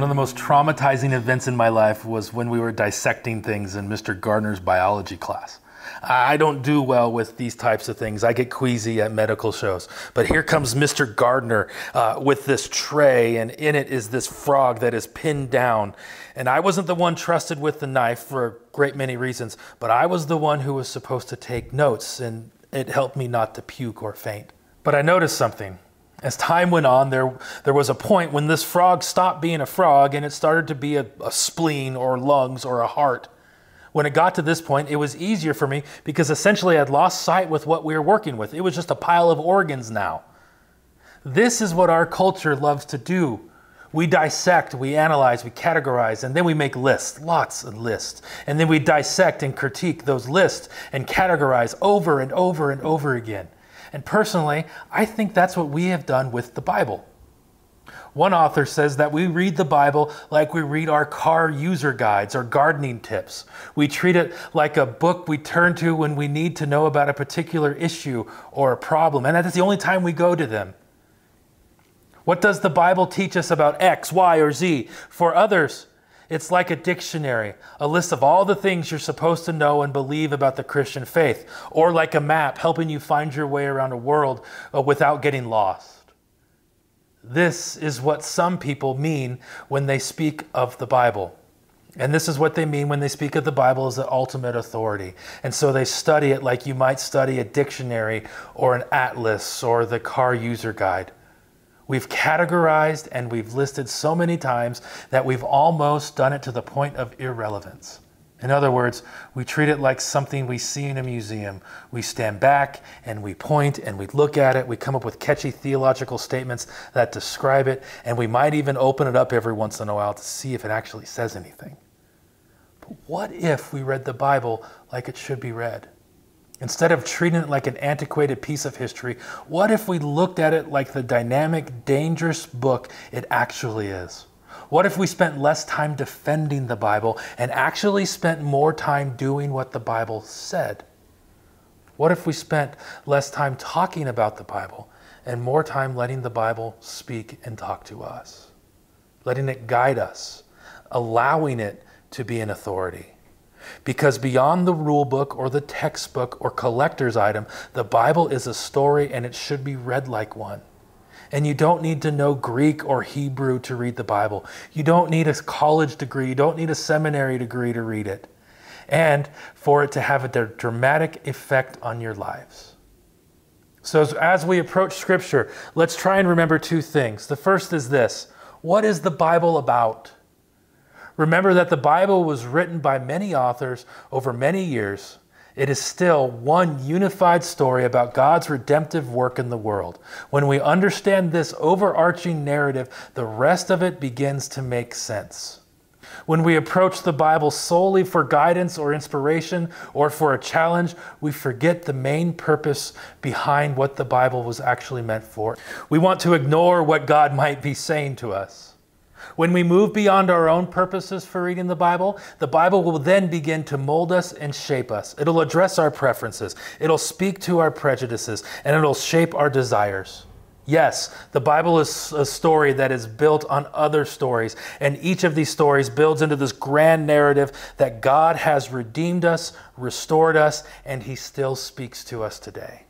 One of the most traumatizing events in my life was when we were dissecting things in Mr. Gardner's biology class. I don't do well with these types of things. I get queasy at medical shows. But here comes Mr. Gardner uh, with this tray, and in it is this frog that is pinned down. And I wasn't the one trusted with the knife for a great many reasons, but I was the one who was supposed to take notes, and it helped me not to puke or faint. But I noticed something as time went on, there, there was a point when this frog stopped being a frog and it started to be a, a, spleen or lungs or a heart. When it got to this point, it was easier for me because essentially I'd lost sight with what we were working with. It was just a pile of organs now. This is what our culture loves to do. We dissect, we analyze, we categorize, and then we make lists, lots of lists. And then we dissect and critique those lists and categorize over and over and over again. And personally, I think that's what we have done with the Bible. One author says that we read the Bible like we read our car user guides or gardening tips. We treat it like a book we turn to when we need to know about a particular issue or a problem, and that's the only time we go to them. What does the Bible teach us about X, Y, or Z? For others, it's like a dictionary, a list of all the things you're supposed to know and believe about the Christian faith, or like a map helping you find your way around a world uh, without getting lost. This is what some people mean when they speak of the Bible. And this is what they mean when they speak of the Bible as the ultimate authority. And so they study it like you might study a dictionary or an atlas or the car user guide. We've categorized and we've listed so many times that we've almost done it to the point of irrelevance. In other words, we treat it like something we see in a museum. We stand back and we point and we look at it. We come up with catchy theological statements that describe it, and we might even open it up every once in a while to see if it actually says anything. But what if we read the Bible like it should be read? Instead of treating it like an antiquated piece of history, what if we looked at it like the dynamic, dangerous book it actually is? What if we spent less time defending the Bible and actually spent more time doing what the Bible said? What if we spent less time talking about the Bible and more time letting the Bible speak and talk to us? Letting it guide us, allowing it to be an authority. Because beyond the rule book or the textbook or collector's item, the Bible is a story and it should be read like one. And you don't need to know Greek or Hebrew to read the Bible. You don't need a college degree. You don't need a seminary degree to read it. And for it to have a dramatic effect on your lives. So, as we approach Scripture, let's try and remember two things. The first is this What is the Bible about? Remember that the Bible was written by many authors over many years. It is still one unified story about God's redemptive work in the world. When we understand this overarching narrative, the rest of it begins to make sense. When we approach the Bible solely for guidance or inspiration or for a challenge, we forget the main purpose behind what the Bible was actually meant for. We want to ignore what God might be saying to us. When we move beyond our own purposes for reading the Bible, the Bible will then begin to mold us and shape us. It'll address our preferences, it'll speak to our prejudices, and it'll shape our desires. Yes, the Bible is a story that is built on other stories, and each of these stories builds into this grand narrative that God has redeemed us, restored us, and He still speaks to us today.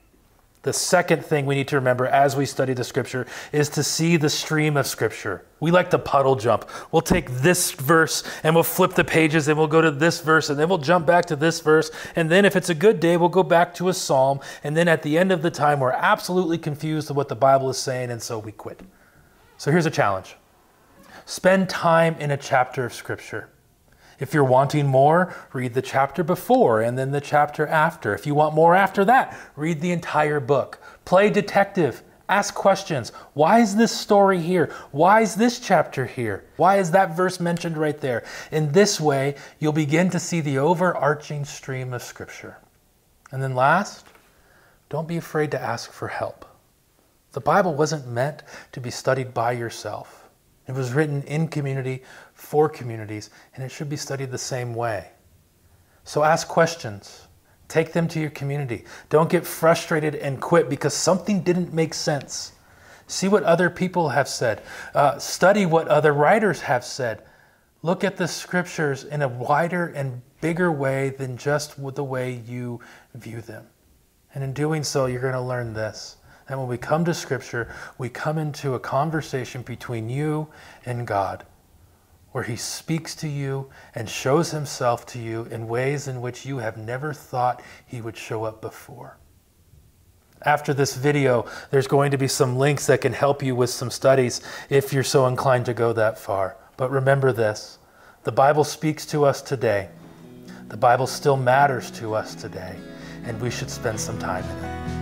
The second thing we need to remember as we study the scripture is to see the stream of scripture. We like to puddle jump. We'll take this verse and we'll flip the pages and we'll go to this verse and then we'll jump back to this verse. And then, if it's a good day, we'll go back to a psalm. And then at the end of the time, we're absolutely confused of what the Bible is saying and so we quit. So here's a challenge spend time in a chapter of scripture. If you're wanting more, read the chapter before and then the chapter after. If you want more after that, read the entire book. Play detective. Ask questions. Why is this story here? Why is this chapter here? Why is that verse mentioned right there? In this way, you'll begin to see the overarching stream of Scripture. And then last, don't be afraid to ask for help. The Bible wasn't meant to be studied by yourself. It was written in community for communities, and it should be studied the same way. So ask questions. Take them to your community. Don't get frustrated and quit because something didn't make sense. See what other people have said. Uh, study what other writers have said. Look at the scriptures in a wider and bigger way than just the way you view them. And in doing so, you're going to learn this. And when we come to Scripture, we come into a conversation between you and God, where He speaks to you and shows Himself to you in ways in which you have never thought He would show up before. After this video, there's going to be some links that can help you with some studies if you're so inclined to go that far. But remember this the Bible speaks to us today, the Bible still matters to us today, and we should spend some time in it.